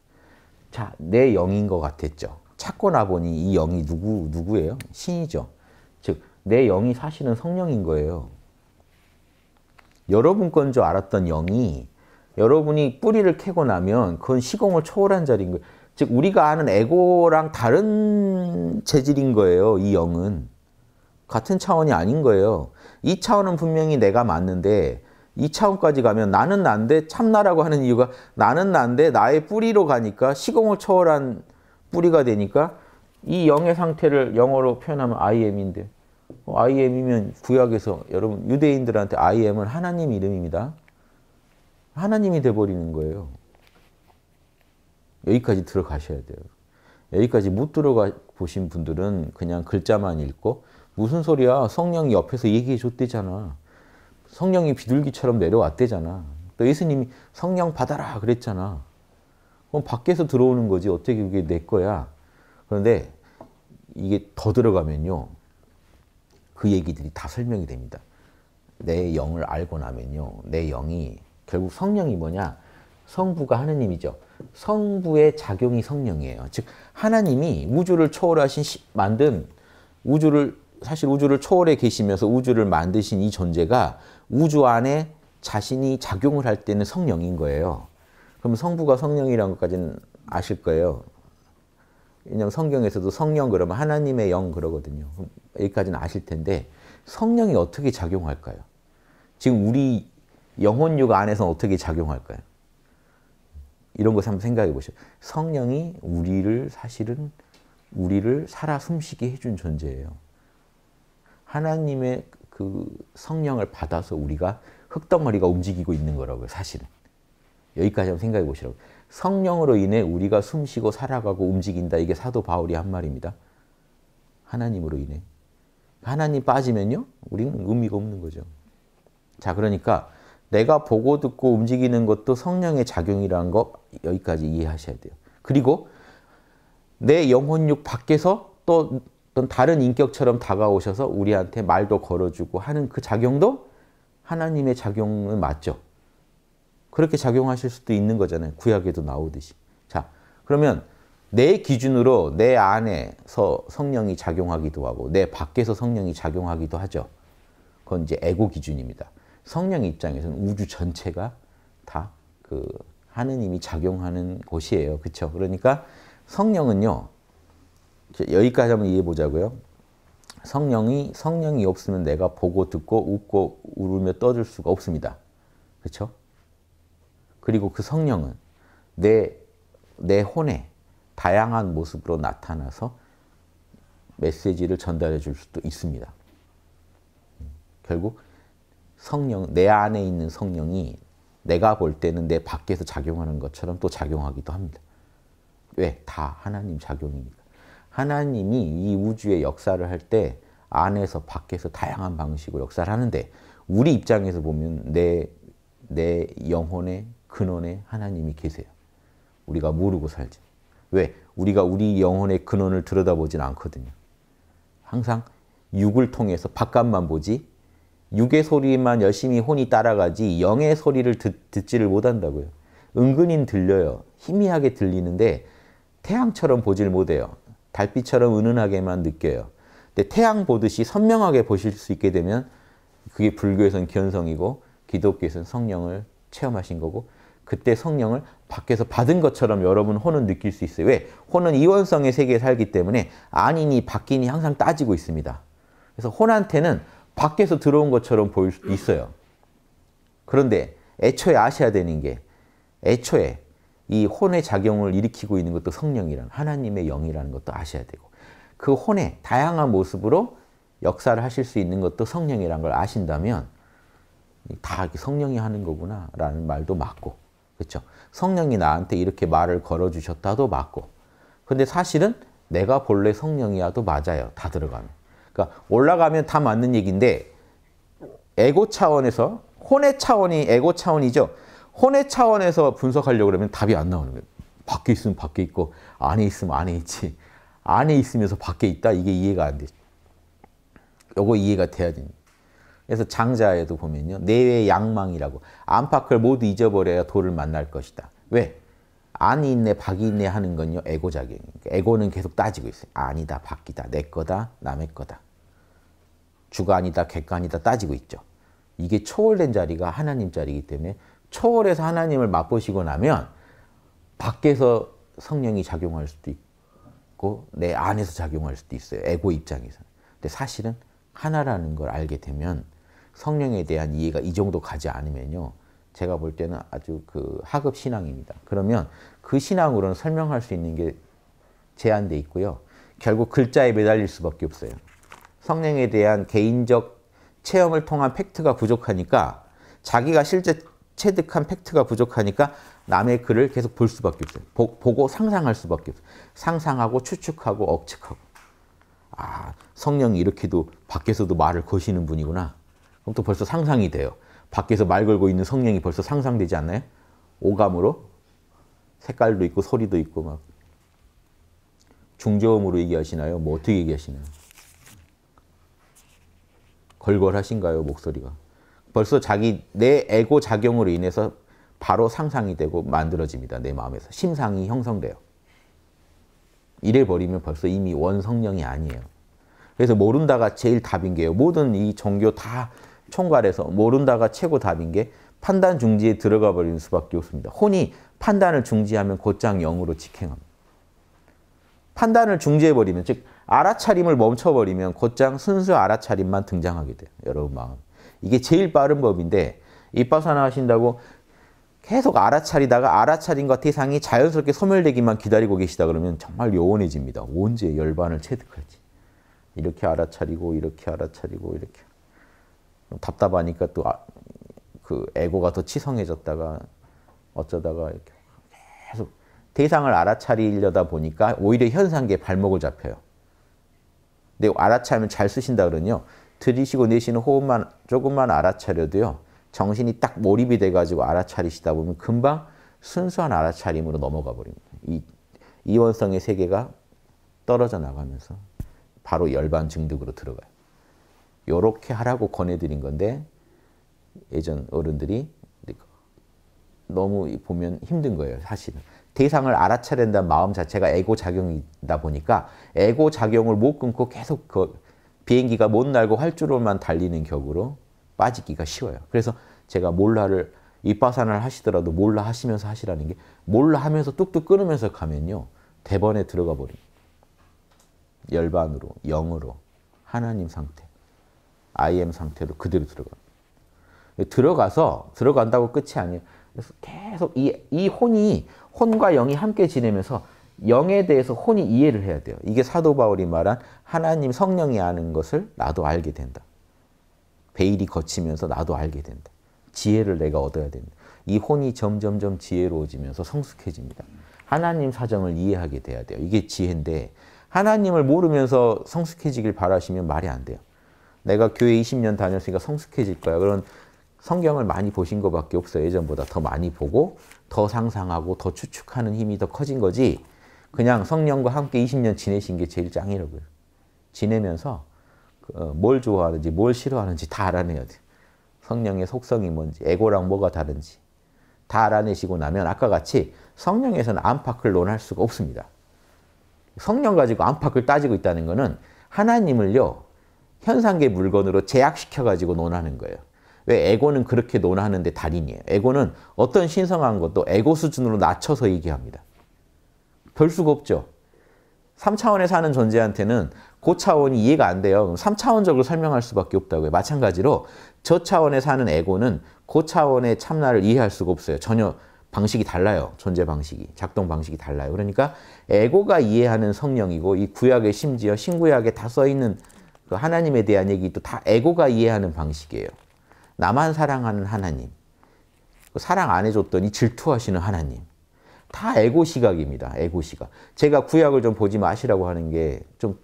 자, 내 영인 것 같았죠. 찾고 나보니 이 영이 누구, 누구예요? 신이죠. 즉, 내 영이 사실은 성령인 거예요. 여러분 건 줄 알았던 영이 여러분이 뿌리를 캐고 나면 그건 시공을 초월한 자리인 거예요. 즉, 우리가 아는 에고랑 다른 재질인 거예요, 이 영은. 같은 차원이 아닌 거예요. 이 차원은 분명히 내가 맞는데 이 차원까지 가면 나는 난데 참나라고 하는 이유가 나는 난데 나의 뿌리로 가니까 시공을 초월한 뿌리가 되니까 이 영의 상태를 영어로 표현하면 I am인데 어, I am이면 구약에서 여러분 유대인들한테 I am은 하나님 이름입니다. 하나님이 돼버리는 거예요. 여기까지 들어가셔야 돼요. 여기까지 못 들어가 보신 분들은 그냥 글자만 읽고 무슨 소리야 성령이 옆에서 얘기해 줬대잖아. 성령이 비둘기처럼 내려왔대잖아. 또 예수님이 성령 받아라 그랬잖아. 그럼 밖에서 들어오는 거지 어떻게 그게 내 거야. 그런데 이게 더 들어가면요. 그 얘기들이 다 설명이 됩니다. 내 영을 알고 나면요. 내 영이 결국 성령이 뭐냐? 성부가 하느님이죠. 성부의 작용이 성령이에요. 즉 하나님이 우주를 초월하신 시, 만든 우주를 사실 우주를 초월해 계시면서 우주를 만드신 이 존재가 우주 안에 자신이 작용을 할 때는 성령인 거예요. 그럼 성부가 성령이라는 것까지는 아실 거예요. 왜냐면 성경에서도 성령 그러면 하나님의 영 그러거든요. 여기까지는 아실 텐데 성령이 어떻게 작용할까요? 지금 우리 영혼육 안에서 어떻게 작용할까요? 이런 것 한번 생각해 보시죠. 성령이 우리를 사실은 우리를 살아 숨쉬게 해준 존재예요. 하나님의 그 성령을 받아서 우리가 흙덩어리가 움직이고 있는 거라고요, 사실은. 여기까지 한번 생각해 보시라고. 성령으로 인해 우리가 숨쉬고 살아가고 움직인다. 이게 사도 바울이 한 말입니다. 하나님으로 인해. 하나님 빠지면요. 우리는 의미가 없는 거죠. 자, 그러니까 내가 보고 듣고 움직이는 것도 성령의 작용이라는 거 여기까지 이해하셔야 돼요. 그리고 내 영혼육 밖에서 또 어떤 다른 인격처럼 다가오셔서 우리한테 말도 걸어주고 하는 그 작용도 하나님의 작용은 맞죠. 그렇게 작용하실 수도 있는 거잖아요. 구약에도 나오듯이. 자, 그러면 내 기준으로 내 안에서 성령이 작용하기도 하고 내 밖에서 성령이 작용하기도 하죠. 그건 이제 에고 기준입니다. 성령 입장에서는 우주 전체가 다 그 하느님이 작용하는 곳이에요. 그렇죠? 그러니까 성령은요. 여기까지 한번 이해해 보자고요. 성령이 성령이 없으면 내가 보고 듣고 웃고 울으며 떠들 수가 없습니다. 그렇죠? 그리고 그 성령은 내, 내 혼에 다양한 모습으로 나타나서 메시지를 전달해 줄 수도 있습니다. 결국 성령, 내 안에 있는 성령이 내가 볼 때는 내 밖에서 작용하는 것처럼 또 작용하기도 합니다. 왜? 다 하나님 작용이니까. 하나님이 이 우주의 역사를 할 때 안에서 밖에서 다양한 방식으로 역사를 하는데 우리 입장에서 보면 내, 내 영혼의 근원에 하나님이 계세요. 우리가 모르고 살지. 왜? 우리가 우리 영혼의 근원을 들여다보진 않거든요. 항상 육을 통해서 바깥만 보지 육의 소리만 열심히 혼이 따라가지 영의 소리를 듣, 지를 못한다고요. 은근히 들려요. 희미하게 들리는데 태양처럼 보질 못해요. 달빛처럼 은은하게만 느껴요. 근데 태양 보듯이 선명하게 보실 수 있게 되면 그게 불교에서는 견성이고 기독교에서는 성령을 체험하신 거고 그때 성령을 밖에서 받은 것처럼 여러분 혼은 느낄 수 있어요. 왜? 혼은 이원성의 세계에 살기 때문에 아니니 바뀌니 항상 따지고 있습니다. 그래서 혼한테는 밖에서 들어온 것처럼 보일 수 있어요. 그런데 애초에 아셔야 되는 게 애초에 이 혼의 작용을 일으키고 있는 것도 성령이란 하나님의 영이라는 것도 아셔야 되고 그 혼의 다양한 모습으로 역사를 하실 수 있는 것도 성령이란 걸 아신다면 다 성령이 하는 거구나라는 말도 맞고 그렇죠? 성령이 나한테 이렇게 말을 걸어주셨다도 맞고 근데 사실은 내가 본래 성령이야도 맞아요. 다 들어가면. 그러니까 올라가면 다 맞는 얘기인데 에고 차원에서 혼의 차원이 에고 차원이죠. 혼의 차원에서 분석하려고 그러면 답이 안 나오는 거예요. 밖에 있으면 밖에 있고 안에 있으면 안에 있지. 안에 있으면서 밖에 있다? 이게 이해가 안되 요거 이해가 돼야 됩니다. 그래서 장자에도 보면요. 내외 양망이라고. 안팎을 모두 잊어버려야 도를 만날 것이다. 왜? 안이 있네 박이 있네 하는 건요. 에고작용 그러니까 에고는 계속 따지고 있어요. 아니다 박이다. 내 거다 남의 거다. 주가 아다 객가 아다 따지고 있죠. 이게 초월된 자리가 하나님 자리이기 때문에 초월해서 하나님을 맛보시고 나면 밖에서 성령이 작용할 수도 있고 내 안에서 작용할 수도 있어요. 에고 입장에서 근데 사실은 하나라는 걸 알게 되면 성령에 대한 이해가 이 정도 가지 않으면요. 제가 볼 때는 아주 그 하급 신앙입니다. 그러면 그 신앙으로는 설명할 수 있는 게 제한돼 있고요. 결국 글자에 매달릴 수밖에 없어요. 성령에 대한 개인적 체험을 통한 팩트가 부족하니까 자기가 실제 체득한 팩트가 부족하니까 남의 글을 계속 볼 수밖에 없어요. 보, 보고 상상할 수밖에 없어요. 상상하고 추측하고 억측하고. 아, 성령이 이렇게도 밖에서도 말을 거시는 분이구나. 그럼 또 벌써 상상이 돼요. 밖에서 말 걸고 있는 성령이 벌써 상상되지 않나요? 오감으로 색깔도 있고 소리도 있고 막 중저음으로 얘기하시나요? 뭐 어떻게 얘기하시나요? 걸걸하신가요 목소리가? 벌써 자기 내 에고 작용으로 인해서 바로 상상이 되고 만들어집니다 내 마음에서 심상이 형성돼요. 이래버리면 벌써 이미 원성령이 아니에요. 그래서 모른다가 제일 답인 게요. 모든 이 종교 다 총괄해서 모른다가 최고 답인 게 판단 중지에 들어가 버리는 수밖에 없습니다. 혼이 판단을 중지하면 곧장 영으로 직행합니다. 판단을 중지해버리면, 즉 알아차림을 멈춰버리면 곧장 순수 알아차림만 등장하게 돼요. 여러분 마음. 이게 제일 빠른 법인데 이빠사나 하신다고 계속 알아차리다가 알아차린 것 대상이 자연스럽게 소멸되기만 기다리고 계시다 그러면 정말 요원해집니다. 언제 열반을 체득할지. 이렇게 알아차리고 이렇게 알아차리고 이렇게 답답하니까 또그 아, 에고가 더 치성해졌다가 어쩌다가 이렇게 계속 대상을 알아차리려다 보니까 오히려 현상계 발목을 잡혀요. 근데 알아차리면 잘 쓰신다 그러요 들이쉬고 내쉬는 호흡만 조금만 알아차려도요. 정신이 딱 몰입이 돼가지고 알아차리시다 보면 금방 순수한 알아차림으로 넘어가 버립니다. 이 이원성의 세계가 떨어져 나가면서 바로 열반 증득으로 들어가요. 요렇게 하라고 권해드린 건데 예전 어른들이 그 너무 보면 힘든 거예요, 사실은. 대상을 알아차린다는 마음 자체가 에고작용이다 보니까 에고작용을 못 끊고 계속 그 비행기가 못 날고 활주로만 달리는 격으로 빠지기가 쉬워요. 그래서 제가 몰라를 입바산을 하시더라도 몰라 하시면서 하시라는 게 몰라 하면서 뚝뚝 끊으면서 가면요. 대번에 들어가 버립 열반으로, 영으로, 하나님 상태, IM 상태로 그대로 들어가 들어가서 들어간다고 끝이 아니에요. 그래서 계속 이, 이 혼이 혼과 영이 함께 지내면서 영에 대해서 혼이 이해를 해야 돼요. 이게 사도 바울이 말한 하나님 성령이 아는 것을 나도 알게 된다. 베일이 거치면서 나도 알게 된다. 지혜를 내가 얻어야 된다. 이 혼이 점점점 지혜로워지면서 성숙해집니다. 하나님 사정을 이해하게 돼야 돼요. 이게 지혜인데 하나님을 모르면서 성숙해지길 바라시면 말이 안 돼요. 내가 교회 20년 다녔으니까 성숙해질 거야. 그런 성경을 많이 보신 것밖에 없어요. 예전보다 더 많이 보고 더 상상하고 더 추측하는 힘이 더 커진 거지 그냥 성령과 함께 20년 지내신 게 제일 짱이라고요. 지내면서 그, 어, 뭘 좋아하는지 뭘 싫어하는지 다 알아내야 돼요. 성령의 속성이 뭔지 에고랑 뭐가 다른지 다 알아내시고 나면 아까 같이 성령에서는 안팎을 논할 수가 없습니다. 성령 가지고 안팎을 따지고 있다는 것은 하나님을요 현상계 물건으로 제약시켜 가지고 논하는 거예요. 왜 에고는 그렇게 논하는데 달인이에요. 에고는 어떤 신성한 것도 에고 수준으로 낮춰서 얘기합니다. 별 수가 없죠. 3차원에 사는 존재한테는 그 차원이 이해가 안 돼요. 그럼 3차원적으로 설명할 수밖에 없다고요. 마찬가지로 저 차원에 사는 에고는 그 차원의 참나를 이해할 수가 없어요. 전혀 방식이 달라요. 존재 방식이, 작동 방식이 달라요. 그러니까 에고가 이해하는 성령이고 이 구약에 심지어 신구약에 다 써 있는 그 하나님에 대한 얘기도 다 에고가 이해하는 방식이에요. 나만 사랑하는 하나님, 그 사랑 안 해줬더니 질투하시는 하나님, 다 에고 시각입니다. 에고 시각. 제가 구약을 좀 보지 마시라고 하는 게좀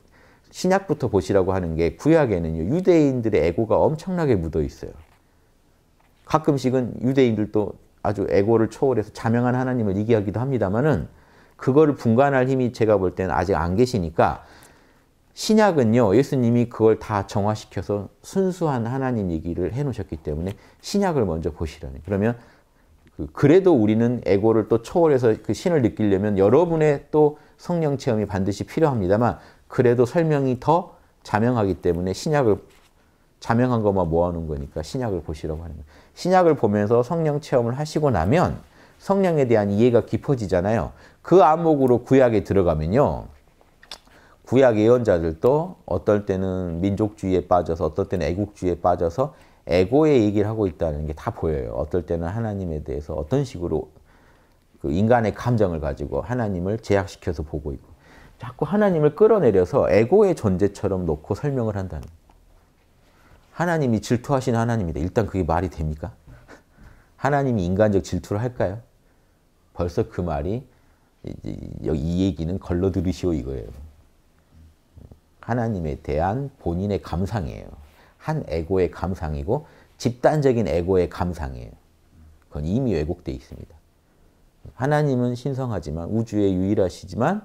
신약부터 보시라고 하는 게구약에는 유대인들의 애고가 엄청나게 묻어 있어요. 가끔씩은 유대인들도 아주 애고를 초월해서 자명한 하나님을 얘기하기도 합니다만은 그거를 분간할 힘이 제가 볼 때는 아직 안 계시니까 신약은요. 예수님이 그걸 다 정화시켜서 순수한 하나님 얘기를 해 놓으셨기 때문에 신약을 먼저 보시라는. 그러면 그 그래도 우리는 에고를 또 초월해서 그 신을 느끼려면 여러분의 또 성령 체험이 반드시 필요합니다만 그래도 설명이 더 자명하기 때문에 신약을 자명한 것만 모아놓은 거니까 신약을 보시라고 하는 거예요. 신약을 보면서 성령 체험을 하시고 나면 성령에 대한 이해가 깊어지잖아요. 그 암목으로 구약에 들어가면요. 구약 예언자들도 어떨 때는 민족주의에 빠져서 어떨 때는 애국주의에 빠져서 에고의 얘기를 하고 있다는 게 다 보여요. 어떨 때는 하나님에 대해서 어떤 식으로 그 인간의 감정을 가지고 하나님을 제약시켜서 보고 있고 자꾸 하나님을 끌어내려서 에고의 존재처럼 놓고 설명을 한다는 하나님이 질투하시는 하나님이다. 일단 그게 말이 됩니까? 하나님이 인간적 질투를 할까요? 벌써 그 말이 여기 이 얘기는 걸러 들으시오 이거예요. 하나님에 대한 본인의 감상이에요. 한 에고의 감상이고 집단적인 에고의 감상이에요. 그건 이미 왜곡되 있습니다. 하나님은 신성하지만 우주의 유일하시지만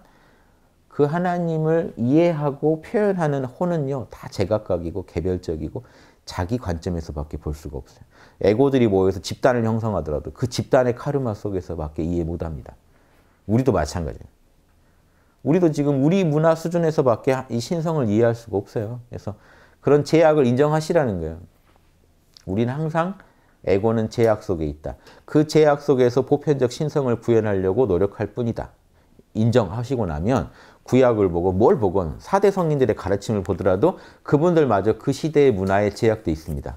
그 하나님을 이해하고 표현하는 혼은요, 다 제각각이고 개별적이고 자기 관점에서밖에 볼 수가 없어요. 에고들이 모여서 집단을 형성하더라도 그 집단의 카르마 속에서밖에 이해 못 합니다. 우리도 마찬가지예요. 우리도 지금 우리 문화 수준에서밖에 이 신성을 이해할 수가 없어요. 그래서 그런 제약을 인정하시라는 거예요. 우리는 항상 에고는 제약 속에 있다. 그 제약 속에서 보편적 신성을 구현하려고 노력할 뿐이다. 인정하시고 나면 구약을 보고 뭘 보건 사대 성인들의 가르침을 보더라도 그분들마저 그 시대의 문화에 제약돼 있습니다.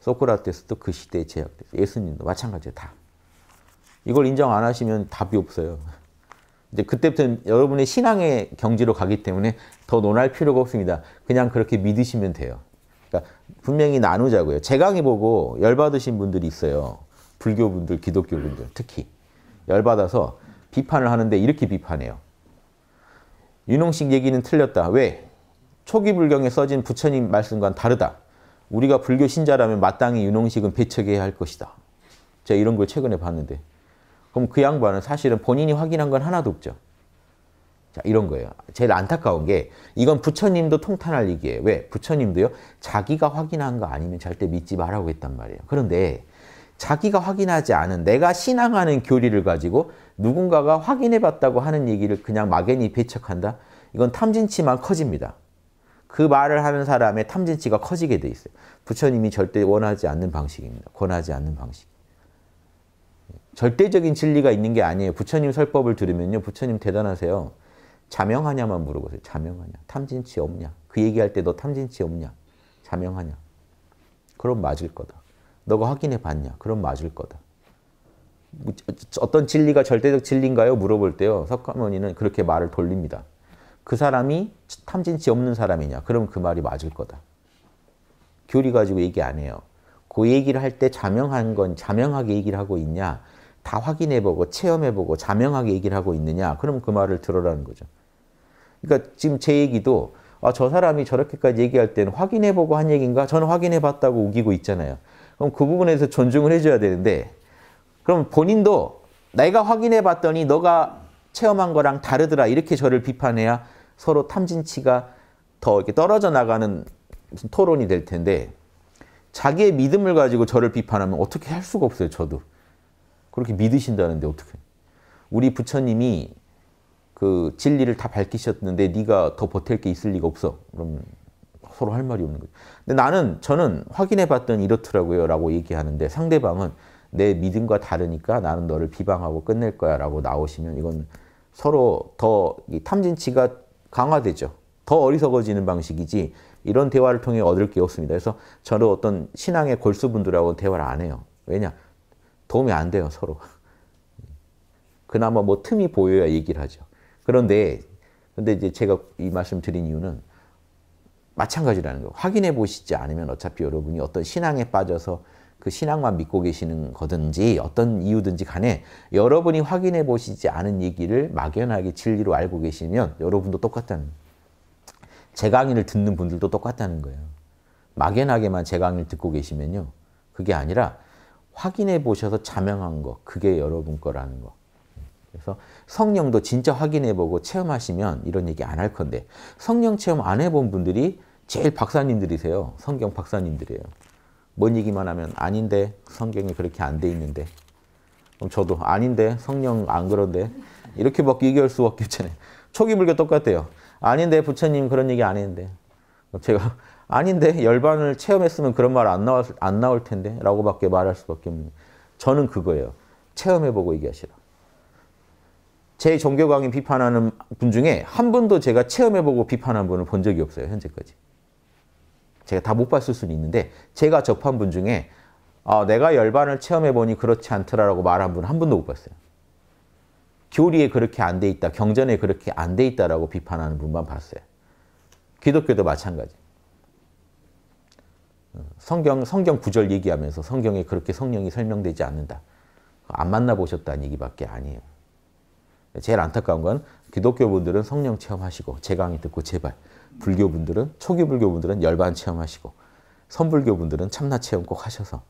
소크라테스도 그 시대에 제약돼서 예수님도 마찬가지예요. 다. 이걸 인정 안 하시면 답이 없어요. 이제 그때부터는 여러분의 신앙의 경지로 가기 때문에 더 논할 필요가 없습니다. 그냥 그렇게 믿으시면 돼요. 그러니까 분명히 나누자고요. 제 강의 보고 열받으신 분들이 있어요. 불교분들, 기독교분들 특히. 열받아서 비판을 하는데 이렇게 비판해요. 윤홍식 얘기는 틀렸다. 왜? 초기 불경에 써진 부처님 말씀과는 다르다. 우리가 불교 신자라면 마땅히 윤홍식은 배척해야 할 것이다. 제가 이런 걸 최근에 봤는데 그럼 그 양반은 사실은 본인이 확인한 건 하나도 없죠. 자, 이런 거예요. 제일 안타까운 게 이건 부처님도 통탄할 얘기예요. 왜? 부처님도요. 자기가 확인한 거 아니면 절대 믿지 말라고 했단 말이에요. 그런데 자기가 확인하지 않은 내가 신앙하는 교리를 가지고 누군가가 확인해봤다고 하는 얘기를 그냥 막연히 배척한다? 이건 탐진치만 커집니다. 그 말을 하는 사람의 탐진치가 커지게 돼 있어요. 부처님이 절대 원하지 않는 방식입니다. 권하지 않는 방식. 절대적인 진리가 있는 게 아니에요. 부처님 설법을 들으면요. 부처님 대단하세요. 자명하냐만 물어보세요. 자명하냐. 탐진치 없냐. 그 얘기할 때 너 탐진치 없냐. 자명하냐. 그럼 맞을 거다. 너가 확인해 봤냐. 그럼 맞을 거다. 어떤 진리가 절대적 진리인가요? 물어볼 때요. 석가모니는 그렇게 말을 돌립니다. 그 사람이 탐진치 없는 사람이냐? 그럼 그 말이 맞을 거다. 교리 가지고 얘기 안 해요. 그 얘기를 할 때 자명한 건 자명하게 얘기를 하고 있냐? 다 확인해보고 체험해보고 자명하게 얘기를 하고 있느냐? 그럼 그 말을 들어라는 거죠. 그러니까 지금 제 얘기도 아, 저 사람이 저렇게까지 얘기할 때는 확인해보고 한 얘기인가? 저는 확인해봤다고 우기고 있잖아요. 그럼 그 부분에서 존중을 해줘야 되는데 그럼 본인도 내가 확인해 봤더니 너가 체험한 거랑 다르더라 이렇게 저를 비판해야 서로 탐진치가 더 이렇게 떨어져 나가는 무슨 토론이 될 텐데 자기의 믿음을 가지고 저를 비판하면 어떻게 할 수가 없어요 저도 그렇게 믿으신다는데 어떻게 우리 부처님이 그 진리를 다 밝히셨는데 네가 더 버틸 게 있을 리가 없어 그럼 서로 할 말이 없는 거죠 근데 나는 저는 확인해 봤더니 이렇더라고요 라고 얘기하는데 상대방은 내 믿음과 다르니까 나는 너를 비방하고 끝낼 거야 라고 나오시면 이건 서로 더 탐진치가 강화되죠. 더 어리석어지는 방식이지 이런 대화를 통해 얻을 게 없습니다. 그래서 저는 어떤 신앙의 골수분들하고 대화를 안 해요. 왜냐? 도움이 안 돼요, 서로. 그나마 뭐 틈이 보여야 얘기를 하죠. 그런데, 근데 이제 제가 이 말씀 드린 이유는 마찬가지라는 거 확인해 보시지 않으면 어차피 여러분이 어떤 신앙에 빠져서 그 신앙만 믿고 계시는 거든지 어떤 이유든지 간에 여러분이 확인해 보시지 않은 얘기를 막연하게 진리로 알고 계시면 여러분도 똑같다는 제 강의를 듣는 분들도 똑같다는 거예요. 막연하게만 제 강의를 듣고 계시면요. 그게 아니라 확인해 보셔서 자명한 거 그게 여러분 거라는 거. 그래서 성령도 진짜 확인해 보고 체험하시면 이런 얘기 안 할 건데 성령 체험 안 해 본 분들이 제일 박사님들이세요. 성경 박사님들이에요. 뭔 얘기만 하면 아닌데 성경이 그렇게 안 돼 있는데 그럼 저도 아닌데 성령 안 그런데 이렇게밖에 얘기할 수 없겠잖아요. 초기 불교 똑같아요. 아닌데 부처님 그런 얘기 안 했는데 제가 아닌데 열반을 체험했으면 그런 말 안 나올, 안 나올 텐데 라고밖에 말할 수밖에 없는 저는 그거예요. 체험해보고 얘기하시라. 제 종교 강의 비판하는 분 중에 한 분도 제가 체험해보고 비판한 분을 본 적이 없어요. 현재까지. 제가 다 못 봤을 수는 있는데 제가 접한 분 중에 아, 내가 열반을 체험해 보니 그렇지 않더라라고 말한 분 한 분도 못 봤어요. 교리에 그렇게 안 돼 있다, 경전에 그렇게 안 돼 있다라고 비판하는 분만 봤어요. 기독교도 마찬가지. 어, 성경 성경 구절 얘기하면서 성경에 그렇게 성령이 설명되지 않는다. 안 만나보셨다는 얘기밖에 아니에요. 제일 안타까운 건 기독교 분들은 성령 체험하시고 제 강의 듣고 제발 불교분들은 초기 불교분들은 열반 체험하시고 선불교분들은 참나 체험 꼭 하셔서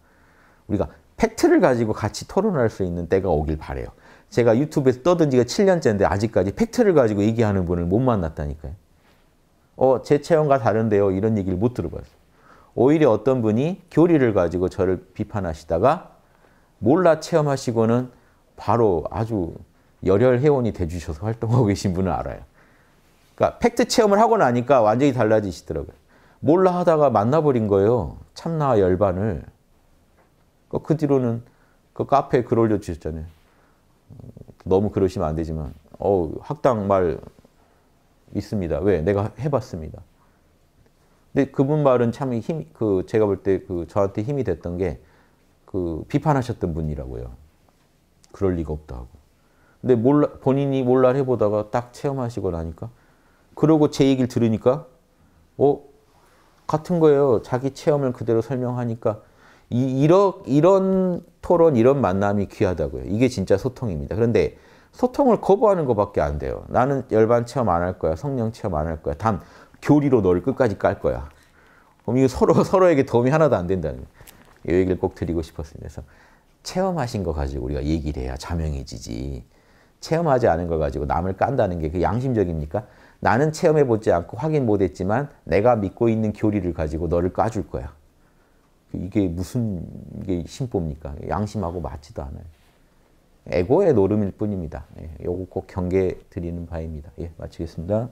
우리가 팩트를 가지고 같이 토론할 수 있는 때가 오길 바래요. 제가 유튜브에서 떠든 지가 7년째인데 아직까지 팩트를 가지고 얘기하는 분을 못 만났다니까요. 어, 제 체험과 다른데요. 이런 얘기를 못 들어봤어요. 오히려 어떤 분이 교리를 가지고 저를 비판하시다가 몰라 체험하시고는 바로 아주 열혈 회원이 돼주셔서 활동하고 계신 분을 알아요. 그러니까 팩트 체험을 하고 나니까 완전히 달라지시더라고요. 몰라 하다가 만나버린 거예요. 참나 열반을. 그, 그 뒤로는 그 카페에 글 올려주셨잖아요. 너무 그러시면 안 되지만 어 학당 말 있습니다. 왜? 내가 해봤습니다. 근데 그분 말은 참 힘, 그 제가 볼 때 그 저한테 힘이 됐던 게 그 비판하셨던 분이라고요. 그럴 리가 없다고. 근데 몰라, 본인이 몰라 해보다가 딱 체험하시고 나니까 그러고 제 얘기를 들으니까 어 같은 거예요. 자기 체험을 그대로 설명하니까 이, 이런, 이런 토론, 이런 만남이 귀하다고요. 이게 진짜 소통입니다. 그런데 소통을 거부하는 것밖에 안 돼요. 나는 열반 체험 안 할 거야. 성령 체험 안 할 거야. 단 교리로 너를 끝까지 깔 거야. 그럼 이거 서로 서로에게 도움이 하나도 안 된다는 이 얘기를 꼭 드리고 싶었습니다. 그래서 체험하신 거 가지고 우리가 얘기를 해야 자명해지지. 체험하지 않은 걸 가지고 남을 깐다는 게 그 양심적입니까? 나는 체험해보지 않고 확인 못했지만 내가 믿고 있는 교리를 가지고 너를 까줄 거야. 이게 무슨 이게 심보입니까? 양심하고 맞지도 않아요. 에고의 노름일 뿐입니다. 예, 요거 꼭 경계 드리는 바입니다. 예, 마치겠습니다.